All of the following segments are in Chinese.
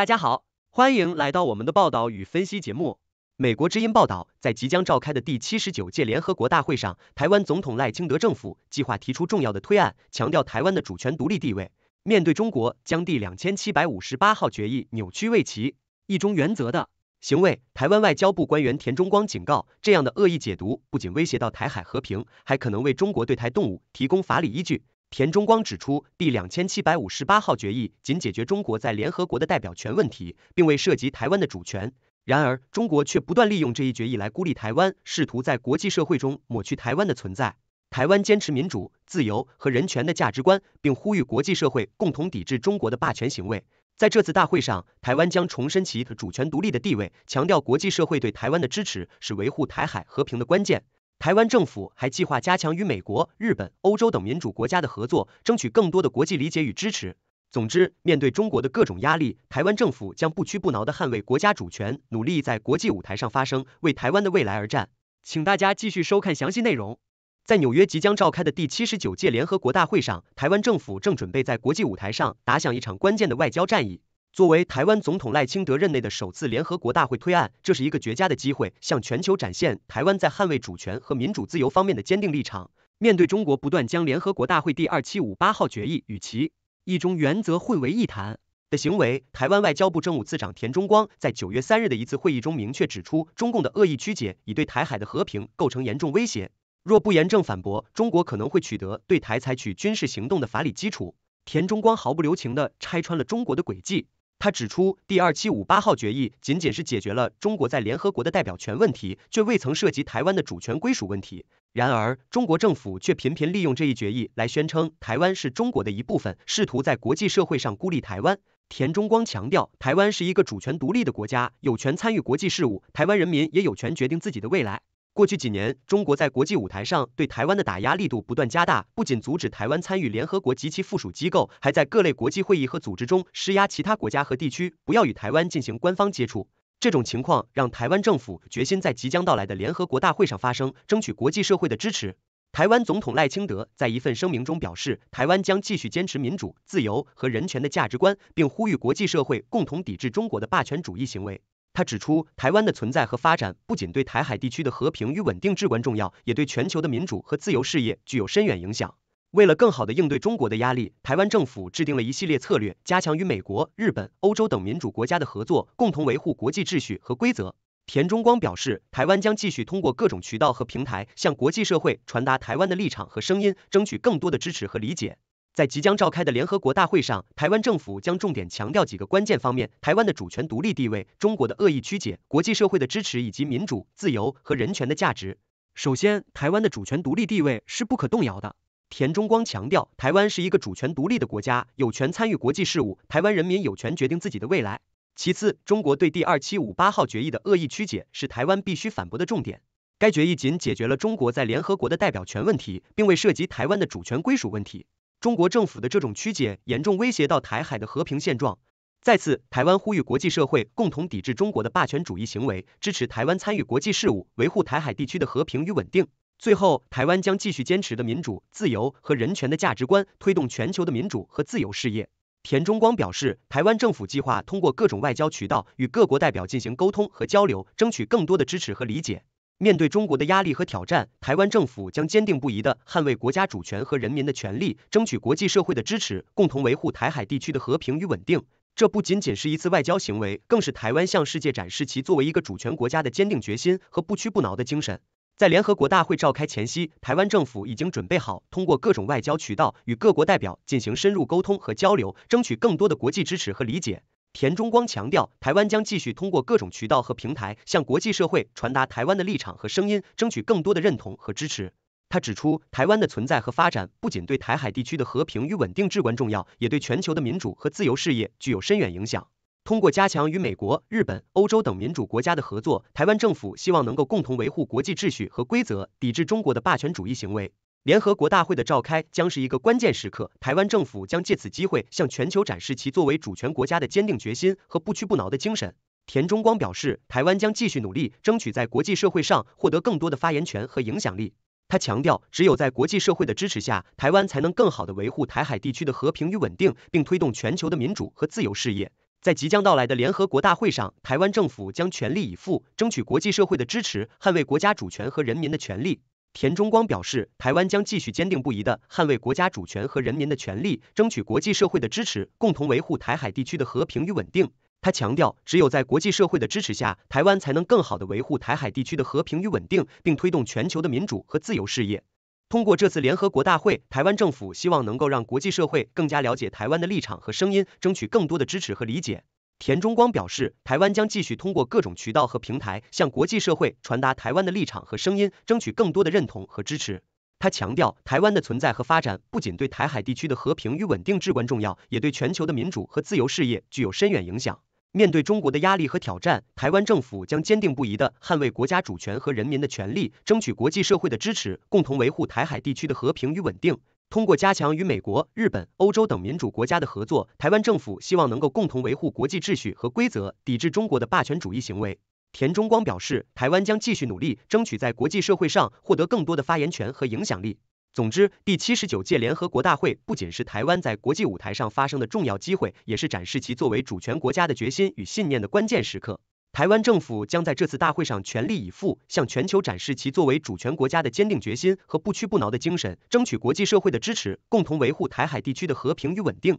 大家好，欢迎来到我们的报道与分析节目。美国之音报道，在即将召开的第七十九届联合国大会上，台湾总统赖清德政府计划提出重要的推案，强调台湾的主权独立地位。面对中国将第两千七百五十八号决议扭曲为“其一中原则”的行为，台湾外交部官员田中光警告，这样的恶意解读不仅威胁到台海和平，还可能为中国对台动武提供法理依据。田中光指出，第两千七百五十八号决议仅解决中国在联合国的代表权问题，并未涉及台湾的主权。然而，中国却不断利用这一决议来孤立台湾，试图在国际社会中抹去台湾的存在。台湾坚持民主、自由和人权的价值观，并呼吁国际社会共同抵制中国的霸权行为。在这次大会上，台湾将重申其主权独立的地位，强调国际社会对台湾的支持是维护台海和平的关键。台湾政府还计划加强与美国、日本、欧洲等民主国家的合作，争取更多的国际理解与支持。总之，面对中国的各种压力，台湾政府将不屈不挠地捍卫国家主权，努力在国际舞台上发声，为台湾的未来而战。请大家继续收看详细内容。在纽约即将召开的第七十九届联合国大会上，台湾政府正准备在国际舞台上打响一场关键的外交战役。作为台湾总统赖清德任内的首次联合国大会推案，这是一个绝佳的机会，向全球展现台湾在捍卫主权和民主自由方面的坚定立场。面对中国不断将联合国大会第二七五八号决议与其一中原则混为一谈的行为，台湾外交部政务次长田中光在九月三日的一次会议中明确指出，中共的恶意曲解已对台海的和平构成严重威胁。若不严正反驳，中国可能会取得对台采取军事行动的法理基础。田中光毫不留情地拆穿了中国的诡计。他指出，第二七五八号决议仅仅是解决了中国在联合国的代表权问题，却未曾涉及台湾的主权归属问题。然而，中国政府却频频利用这一决议来宣称台湾是中国的一部分，试图在国际社会上孤立台湾。田中光强调，台湾是一个主权独立的国家，有权参与国际事务，台湾人民也有权决定自己的未来。过去几年，中国在国际舞台上对台湾的打压力度不断加大，不仅阻止台湾参与联合国及其附属机构，还在各类国际会议和组织中施压其他国家和地区不要与台湾进行官方接触。这种情况让台湾政府决心在即将到来的联合国大会上发声，争取国际社会的支持。台湾总统赖清德在一份声明中表示，台湾将继续坚持民主、自由和人权的价值观，并呼吁国际社会共同抵制中国的霸权主义行为。他指出，台湾的存在和发展不仅对台海地区的和平与稳定至关重要，也对全球的民主和自由事业具有深远影响。为了更好地应对中国的压力，台湾政府制定了一系列策略，加强与美国、日本、欧洲等民主国家的合作，共同维护国际秩序和规则。田中光表示，台湾将继续通过各种渠道和平台向国际社会传达台湾的立场和声音，争取更多的支持和理解。在即将召开的联合国大会上，台湾政府将重点强调几个关键方面：台湾的主权独立地位、中国的恶意曲解、国际社会的支持以及民主、自由和人权的价值。首先，台湾的主权独立地位是不可动摇的。田中光强调，台湾是一个主权独立的国家，有权参与国际事务，台湾人民有权决定自己的未来。其次，中国对第二七五八号决议的恶意曲解是台湾必须反驳的重点。该决议仅解决了中国在联合国的代表权问题，并未涉及台湾的主权归属问题。中国政府的这种曲解严重威胁到台海的和平现状。再次，台湾呼吁国际社会共同抵制中国的霸权主义行为，支持台湾参与国际事务，维护台海地区的和平与稳定。最后，台湾将继续坚持的民主、自由和人权的价值观，推动全球的民主和自由事业。田中光表示，台湾政府计划通过各种外交渠道与各国代表进行沟通和交流，争取更多的支持和理解。面对中国的压力和挑战，台湾政府将坚定不移的捍卫国家主权和人民的权利，争取国际社会的支持，共同维护台海地区的和平与稳定。这不仅仅是一次外交行为，更是台湾向世界展示其作为一个主权国家的坚定决心和不屈不挠的精神。在联合国大会召开前夕，台湾政府已经准备好通过各种外交渠道与各国代表进行深入沟通和交流，争取更多的国际支持和理解。田中光强调，台湾将继续通过各种渠道和平台向国际社会传达台湾的立场和声音，争取更多的认同和支持。他指出，台湾的存在和发展不仅对台海地区的和平与稳定至关重要，也对全球的民主和自由事业具有深远影响。通过加强与美国、日本、欧洲等民主国家的合作，台湾政府希望能够共同维护国际秩序和规则，抵制中国的霸权主义行为。联合国大会的召开将是一个关键时刻，台湾政府将借此机会向全球展示其作为主权国家的坚定决心和不屈不挠的精神。田中光表示，台湾将继续努力争取在国际社会上获得更多的发言权和影响力。他强调，只有在国际社会的支持下，台湾才能更好地维护台海地区的和平与稳定，并推动全球的民主和自由事业。在即将到来的联合国大会上，台湾政府将全力以赴，争取国际社会的支持，捍卫国家主权和人民的权利。田中光表示，台湾将继续坚定不移地捍卫国家主权和人民的权利，争取国际社会的支持，共同维护台海地区的和平与稳定。他强调，只有在国际社会的支持下，台湾才能更好地维护台海地区的和平与稳定，并推动全球的民主和自由事业。通过这次联合国大会，台湾政府希望能够让国际社会更加了解台湾的立场和声音，争取更多的支持和理解。田中光表示，台湾将继续通过各种渠道和平台向国际社会传达台湾的立场和声音，争取更多的认同和支持。他强调，台湾的存在和发展不仅对台海地区的和平与稳定至关重要，也对全球的民主和自由事业具有深远影响。面对中国的压力和挑战，台湾政府将坚定不移地捍卫国家主权和人民的权利，争取国际社会的支持，共同维护台海地区的和平与稳定。通过加强与美国、日本、欧洲等民主国家的合作，台湾政府希望能够共同维护国际秩序和规则，抵制中国的霸权主义行为。田中光表示，台湾将继续努力，争取在国际社会上获得更多的发言权和影响力。总之，第七十九届联合国大会不仅是台湾在国际舞台上发声的重要机会，也是展示其作为主权国家的决心与信念的关键时刻。台湾政府将在这次大会上全力以赴，向全球展示其作为主权国家的坚定决心和不屈不挠的精神，争取国际社会的支持，共同维护台海地区的和平与稳定。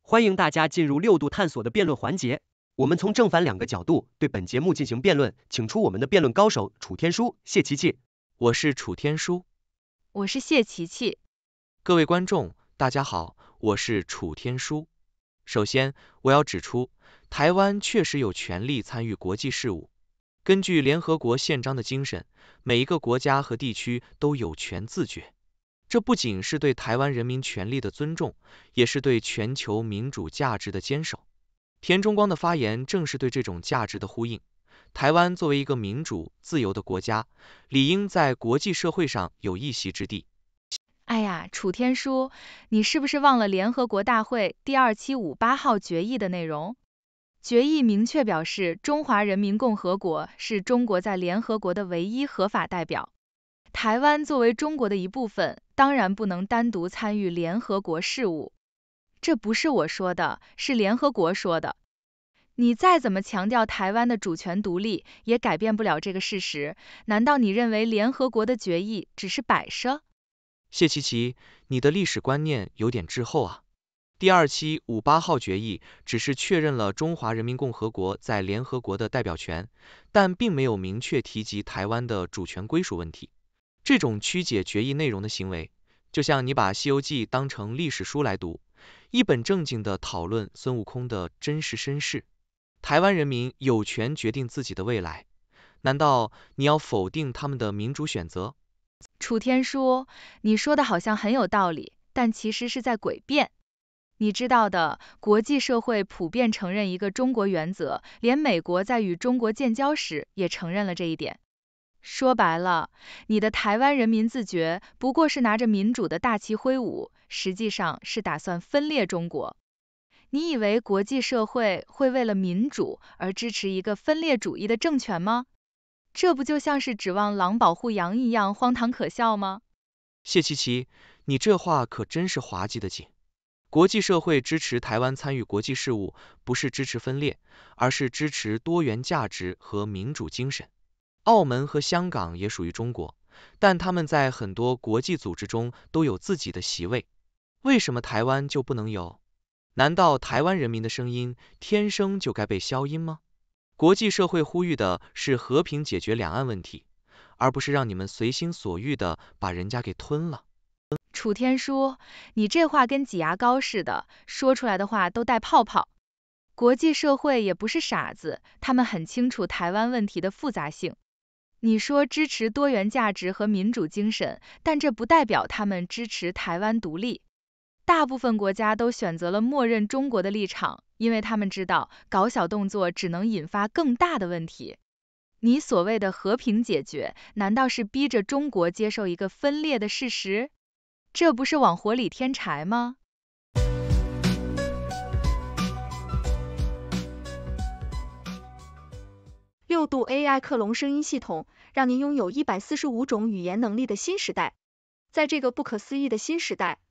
欢迎大家进入六度探索的辩论环节，我们从正反两个角度对本节目进行辩论，请出我们的辩论高手楚天舒、谢琪琪。我是楚天舒，我是谢琪琪。各位观众。大家好，我是楚天舒。首先，我要指出，台湾确实有权利参与国际事务。根据联合国宪章的精神，每一个国家和地区都有权自决。这不仅是对台湾人民权利的尊重，也是对全球民主价值的坚守。田中光的发言正是对这种价值的呼应。台湾作为一个民主自由的国家，理应在国际社会上有一席之地。楚天舒，你是不是忘了联合国大会第二七五八号决议的内容？决议明确表示，中华人民共和国是中国在联合国的唯一合法代表，台湾作为中国的一部分，当然不能单独参与联合国事务。这不是我说的，是联合国说的。你再怎么强调台湾的主权独立，也改变不了这个事实。难道你认为联合国的决议只是摆设？谢琪琪，你的历史观念有点滞后啊。第二期五八号决议只是确认了中华人民共和国在联合国的代表权，但并没有明确提及台湾的主权归属问题。这种曲解决议内容的行为，就像你把《西游记》当成历史书来读，一本正经的讨论孙悟空的真实身世。台湾人民有权决定自己的未来，难道你要否定他们的民主选择？楚天说，你说的好像很有道理，但其实是在诡辩。你知道的，国际社会普遍承认一个中国原则，连美国在与中国建交时也承认了这一点。说白了，你的台湾人民自觉不过是拿着民主的大旗挥舞，实际上是打算分裂中国。你以为国际社会会为了民主而支持一个分裂主义的政权吗？这不就像是指望狼保护羊一样荒唐可笑吗？谢七七，你这话可真是滑稽的紧。国际社会支持台湾参与国际事务，不是支持分裂，而是支持多元价值和民主精神。澳门和香港也属于中国，但他们在很多国际组织中都有自己的席位。为什么台湾就不能有？难道台湾人民的声音天生就该被消音吗？国际社会呼吁的是和平解决两岸问题，而不是让你们随心所欲的把人家给吞了。楚天舒，你这话跟挤牙膏似的，说出来的话都带泡泡。国际社会也不是傻子，他们很清楚台湾问题的复杂性。你说支持多元价值和民主精神，但这不代表他们支持台湾独立。”大部分国家都选择了默认中国的立场，因为他们知道搞小动作只能引发更大的问题。你所谓的和平解决，难道是逼着中国接受一个分裂的事实？这不是往火里添柴吗？六度 AI 克隆声音系统，让您拥有一百四十五种语言能力的新时代。在这个不可思议的新时代。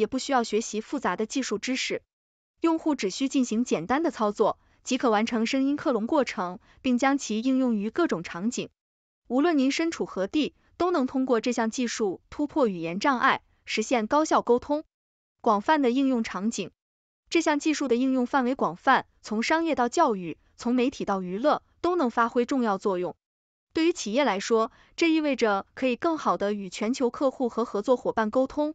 也不需要学习复杂的技术知识，用户只需进行简单的操作，即可完成声音克隆过程，并将其应用于各种场景。无论您身处何地，都能通过这项技术突破语言障碍，实现高效沟通。广泛的应用场景，这项技术的应用范围广泛，从商业到教育，从媒体到娱乐，都能发挥重要作用。对于企业来说，这意味着可以更好的与全球客户和合作伙伴沟通。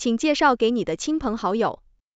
请介绍给你的亲朋好友。